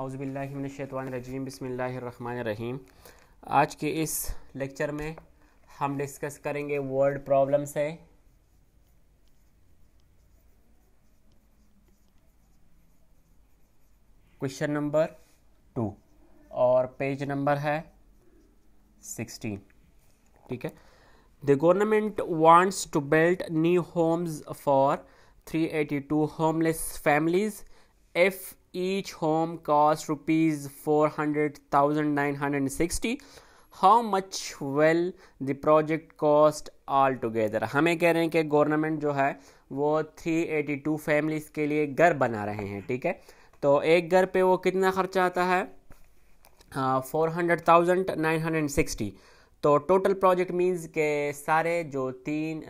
अउज़बिल्लिमिनशैतवानरजीम बसमीम आज के इस लेक्चर में हम डिस्कस करेंगे वर्ड प्रॉब्लम्स है क्वेश्चन नंबर टू और पेज नंबर है सिक्सटीन ठीक है the government wants to build new homes for 382 homeless families if each home cost rupees 400,960 how much will the project cost altogether हमें कह रहे हैं कि गवर्नमेंट जो है वो 382 फैमिलीज़ के लिए घर बना रहे हैं ठीक है तो एक घर पे वो कितना खर्चा आता है four hundred thousand nine hundred sixty तो टोटल प्रोजेक्ट मीन्स के सारे जो तीन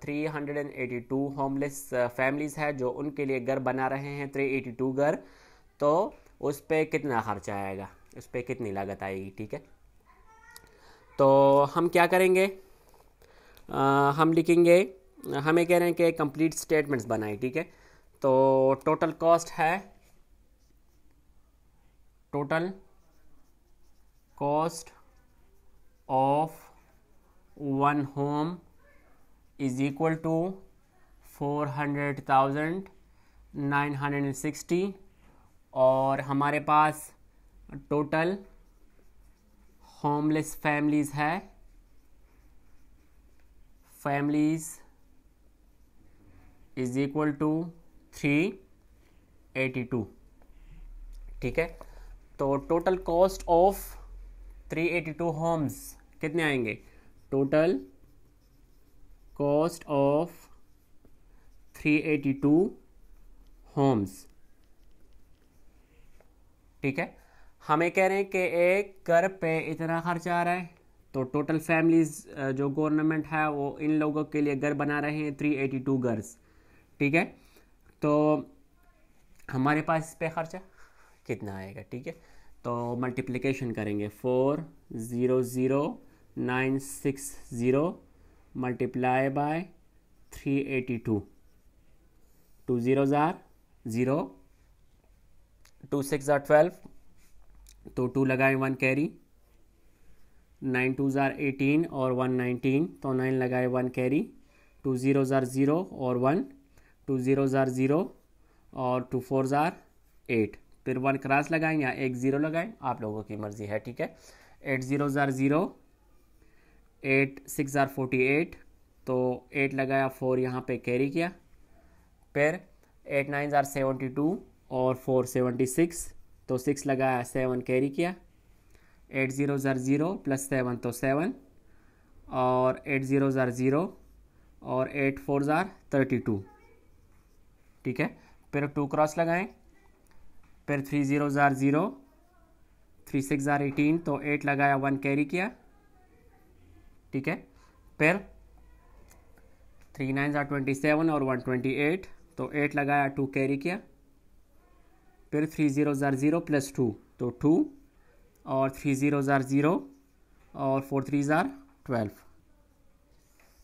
three hundred and eighty two homeless families है जो उनके लिए घर बना रहे हैं थ्री एटी टू घर तो उस पर कितना खर्चा आएगा उस पर कितनी लागत आएगी ठीक है तो हम क्या करेंगे आ, हम लिखेंगे हमें कह रहे हैं कि कंप्लीट स्टेटमेंट्स बनाए ठीक है तो टोटल कॉस्ट है total cost of one home is equal to 400,960 और हमारे पास टोटल होमलेस फैमिलीज़ है families is equal to three eighty two ठीक है तो total cost of three eighty two homes कितने आएंगे total cost of three eighty two homes ठीक है हमें कह रहे हैं कि एक घर पे इतना खर्चा आ रहा है तो टोटल फैमिलीज जो गवर्नमेंट है वो इन लोगों के लिए घर बना रहे हैं थ्री एटी टू घर ठीक है तो हमारे पास इस पर खर्चा कितना आएगा ठीक है तो मल्टीप्लिकेशन करेंगे four zero zero nine six zero multiply by three eighty two two zero ज़ार ज़ीरो टू सिक्स ज़ार ट्वेल्व तो टू लगाए वन कैरी नाइन टू ज़ार एटीन और वन नाइनटीन तो नाइन लगाए वन कैरी टू ज़ीरो ज़ार ज़ीरो और वन टू ज़ीरो ज़ार ज़ीरो और टू फोर ज़ार एट फिर वन क्रॉस लगाएं या एक ज़ीरो लगाएं आप लोगों की मर्ज़ी है ठीक है एट ज़ीरो ज़ार ज़ीरो एट सिक्स ज़ार फोर्टी एट तो एट लगाया फोर यहाँ पे कैरी किया फिर एट नाइन ज़ार सेवेंटी टू और फोर सेवेंटी सिक्स तो सिक्स लगाया सेवन कैरी किया एट ज़ीरो ज़ार ज़ीरो प्लस सेवन तो सेवन और एट ज़ीरो ज़ार ज़ीरो और एट फोर ज़ार थर्टी टू ठीक है फिर टू क्रॉस लगाएं फिर थ्री ज़ीरो ज़ार ज़ीरो थ्री सिक्स ज़ार एटीन तो एट लगाया वन कैरी किया ठीक है फिर थ्री नाइन ज़ार ट्वेंटी सेवन और वन ट्वेंटी एट तो एट लगाया टू कैरी किया फिर थ्री ज़ीरो ज़ार ज़ीरो प्लस टू तो टू और थ्री ज़ीरो ज़ार ज़ीरो और फोर थ्री ज़ार ट्वेल्व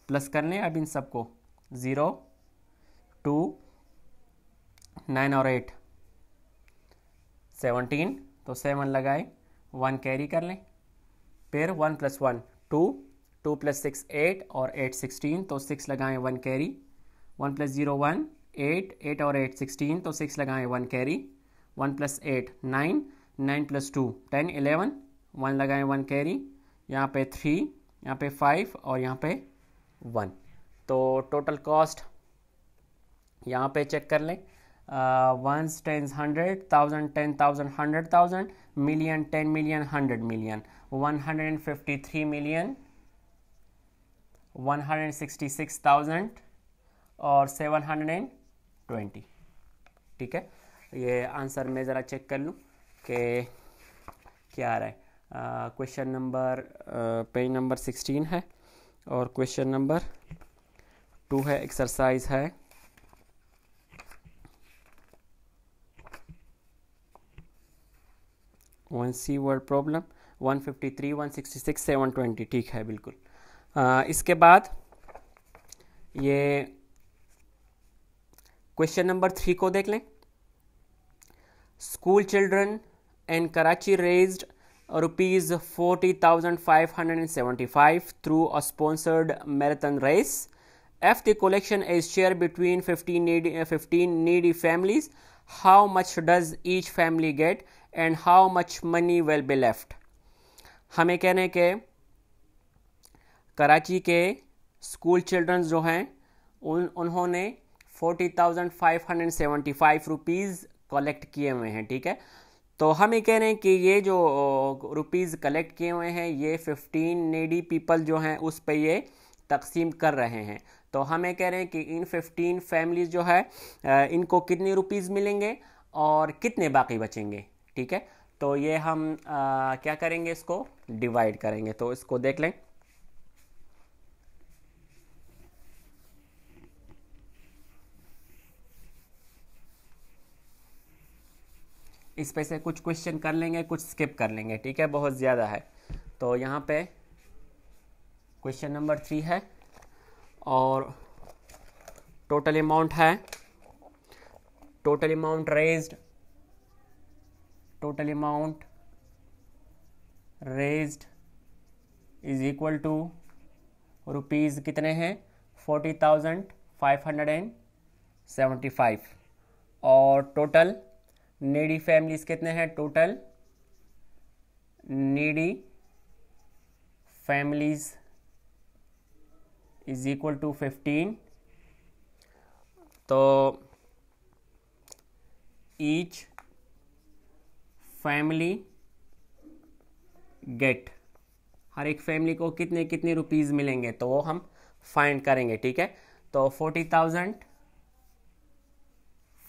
प्लस करने अब इन सबको ज़ीरो टू नाइन और एट सेवनटीन तो सेवन लगाए वन कैरी कर लें फिर one plus one two two plus six eight और एट सिक्सटीन तो सिक्स लगाएं one carry one plus zero one eight eight और एट सिक्सटीन तो सिक्स लगाएं one carry one plus eight nine nine plus two ten eleven one लगाएं one carry यहाँ पे three यहाँ पे फाइव और यहाँ पे वन तो टोटल कॉस्ट यहाँ पे चेक कर लें ones tens hundred thousand ten thousand hundred thousand million ten million hundred million one hundred and fifty three million one hundred and sixty six thousand और सेवन हंड्रेड एंड ट्वेंटी ठीक है ये answer मैं ज़रा check कर लूँ कि क्या आ रहा है question number page number sixteen है और क्वेश्चन नंबर टू है एक्सरसाइज है वन सी वर्ड प्रॉब्लम 153, 166, 720 ठीक है बिल्कुल आ, इसके बाद ये क्वेश्चन नंबर थ्री को देख लें school children and Karachi raised rupees forty thousand five hundred and seventy five through a sponsored marathon race if the collection is share between fifteen fifteen needy families how much does each family get and how much money will be left हमें कह रहे हैं कि कराची के school children जो हैं उन उन्होंने forty thousand five hundred seventy five rupees collect किए हुए हैं ठीक है तो हम ये कह रहे हैं कि ये जो रुपीज़ कलेक्ट किए हुए हैं ये फिफ्टीन नेडी पीपल जो हैं उस पर ये तकसीम कर रहे हैं तो हम ये कह रहे हैं कि इन फिफ्टीन फैमिलीज जो है इनको कितने रुपीज़ मिलेंगे और कितने बाकी बचेंगे ठीक है तो ये हम आ, क्या करेंगे इसको डिवाइड करेंगे तो इसको देख लें इस पे से कुछ क्वेश्चन कर लेंगे कुछ स्किप कर लेंगे ठीक है बहुत ज़्यादा है तो यहाँ पे क्वेश्चन नंबर थ्री है और टोटल अमाउंट है total amount raised total amount raised is equal to rupees कितने हैं forty thousand five hundred and seventy five और टोटल नीडी फैमिलीज़ कितने हैं total needy families is equal to fifteen तो each family get हर एक फैमिली को कितने कितने रुपीज़ मिलेंगे तो वो हम फाइंड करेंगे ठीक है तो forty thousand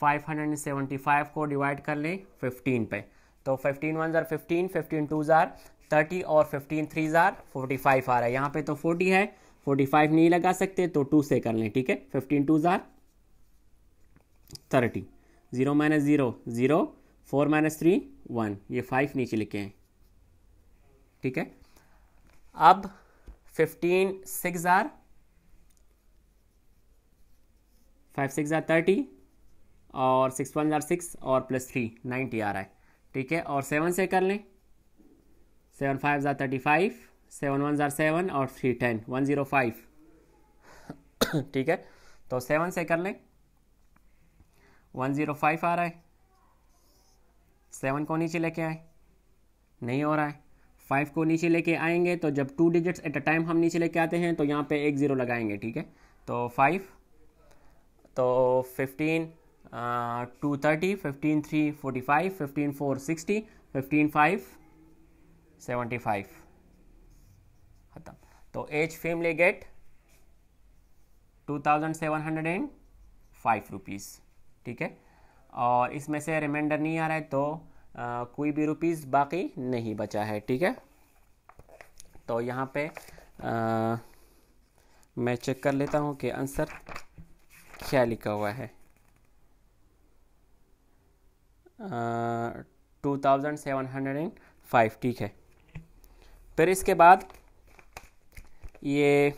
five hundred seventy five को डिवाइड कर लें फिफ्टीन पे तो फिफ्टीन वन ज़ार फिफ्टीन फिफ्टीन टू ज़ार थर्टी और फिफ्टीन थ्री ज़ार फोर्टी फाइव आ रहा है यहाँ पे तो फोर्टी है फोर्टी फाइव नहीं लगा सकते तो टू से कर लें ठीक है फिफ्टीन टू ज़ार thirty zero minus zero zero four minus three one ये फाइव नीचे लिखे हैं ठीक है अब fifteen six are five six are thirty और सिक्स वन आर सिक्स और प्लस थ्री नाइन्टी आ रहा है ठीक है और सेवन से कर लें seven five are thirty five seven one are seven और three ten one zero five ठीक है तो सेवन से कर लें वन ज़ीरो फाइव आ रहा है सेवन को नीचे लेके आए नहीं हो रहा है फाइव को नीचे लेके आएंगे तो जब two digits at a time हम नीचे लेके आते हैं तो यहाँ पे एक ज़ीरो लगाएंगे ठीक है तो फाइव तो fifteen two thirty fifteen three forty five fifteen four sixty fifteen five seventy five खत्म तो each family get two thousand seven hundred and five rupees ठीक है और इसमें से रिमाइंडर नहीं आ रहा है तो आ, कोई भी रुपीज़ बाकी नहीं बचा है ठीक है तो यहाँ पे आ, मैं चेक कर लेता हूँ कि आंसर क्या लिखा हुआ है two thousand seven hundred and five ठीक है फिर इसके बाद ये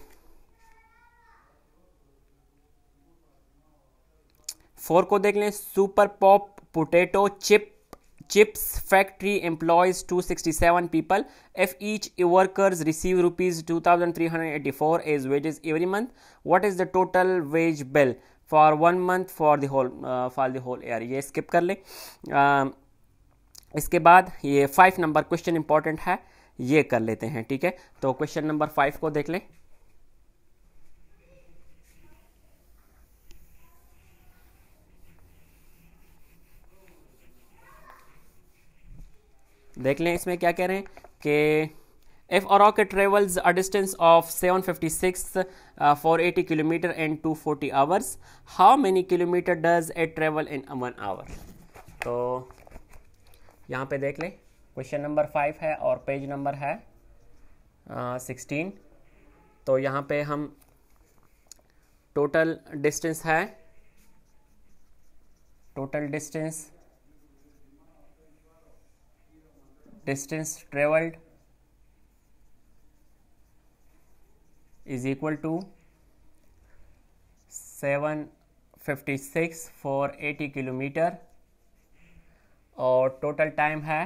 फोर को देख लें super pop potato chip chips factory employs two sixty seven people if each workers receive rupees two thousand three hundred eighty four as is every month what is the total wage bill for one month for the whole for the whole year ये स्किप कर लें uh, इसके बाद ये five number question important है ये कर लेते हैं ठीक है तो क्वेश्चन नंबर फाइव को देख लें देख लें इसमें क्या कह रहे हैं कि इफ़ और rocket travels a distance of seven fifty six four eighty kilometre and two forty hours how many kilometre does it travel in one hour तो यहाँ पे देख लें क्वेश्चन नंबर फाइव है और पेज नंबर है सिक्सटीन uh, तो यहाँ पे हम टोटल डिस्टेंस है total distance distance travelled is equal to seven fifty six four eighty kilometre और टोटल टाइम है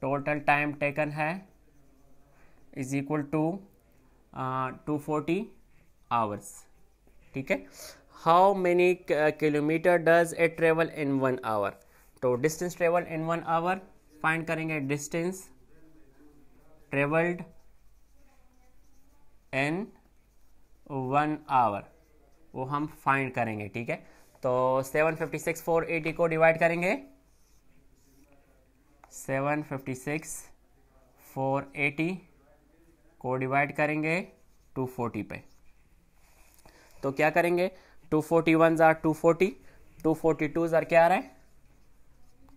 टोटल टाइम टेकन है is equal to two forty hours ठीक है how many kilometre does a travel in one hour तो distance travel in one hour find करेंगे distance travelled in one hour वो हम find करेंगे ठीक है तो seven fifty six four eighty को डिवाइड करेंगे seven fifty six four eighty को डिवाइड करेंगे टू फोर्टी पे तो क्या करेंगे टू फोर्टी वन ज़ार two forty two forty two ज़ार क्या आ रहा है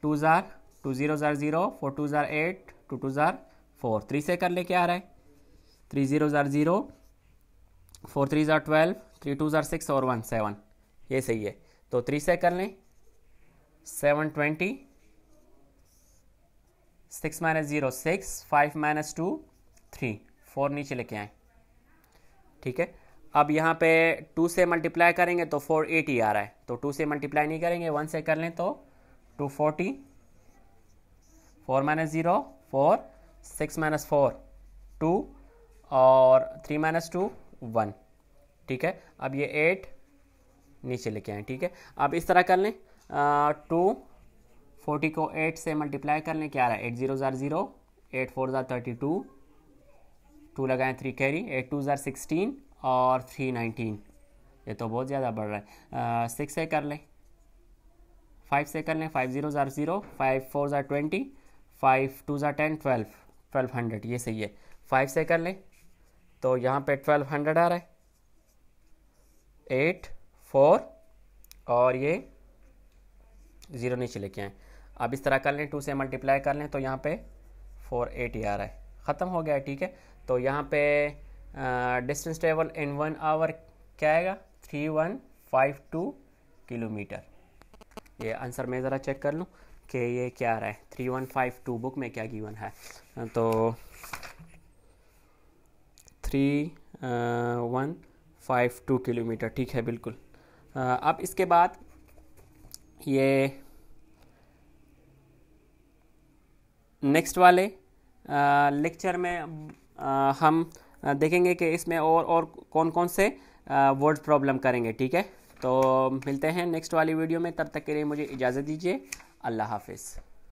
टू ज़ार टू ज़ीरो ज़ार ज़ीरो फोर टू ज़ार एट टू टू ज़ार फोर थ्री से कर ले क्या आ रहा है थ्री ज़ीरो ज़ार ज़ीरो फोर थ्री ज़ार ट्वेल्व थ्री टू ज़ार सिक्स और वन सेवन ये सही है तो थ्री से कर लें seven twenty six minus zero six five minus two three four नीचे लेके आए ठीक है अब यहाँ पे टू से मल्टीप्लाई करेंगे तो फोर एटी आ रहा है तो टू से मल्टीप्लाई नहीं करेंगे वन से कर लें तो two forty four minus zero four six minus four two और थ्री माइनस टू वन ठीक है अब ये एट नीचे लेके आए ठीक है अब इस तरह कर लें टू फोर्टी को एट से मल्टीप्लाई कर लें क्या रहा है एट ज़ीरो ज़ार ज़ीरो एट फोर ज़ार थर्टी टू टू लगाएं थ्री कैरी एट टू ज़ार सिक्सटीन और थ्री नाइनटीन ये तो बहुत ज़्यादा बढ़ रहा है सिक्स से कर लें फाइव से कर लें फाइव जीरो ज़ार ज़ीरो फाइव फोर ज़ार ट्वेंटी फाइव टू ज़ार टेन ट्वेल्व ट्वेल्व हंड्रेड ये सही है फाइव से कर लें तो यहाँ पे ट्वेल्व हंड्रेड आ रहा है एट फोर और ये ज़ीरो नीचे लेके आए अब इस तरह कर लें टू से मल्टीप्लाई कर लें तो यहाँ पे फोर एट ही आ रहा है ख़त्म हो गया ठीक है तो यहाँ पे distance travel in one hour क्या आएगा three one five two kilometre ये आंसर मैं ज़रा चेक कर लूँ कि ये क्या आ रहा है three one five two book में क्या गिवन है तो three one five two kilometre ठीक है बिल्कुल अब इसके बाद ये नेक्स्ट वाले लेक्चर में हम देखेंगे कि इसमें और और कौन कौन से वर्ड प्रॉब्लम करेंगे ठीक है तो मिलते हैं नेक्स्ट वाली वीडियो में तब तक के लिए मुझे इजाज़त दीजिए अल्लाह हाफिज़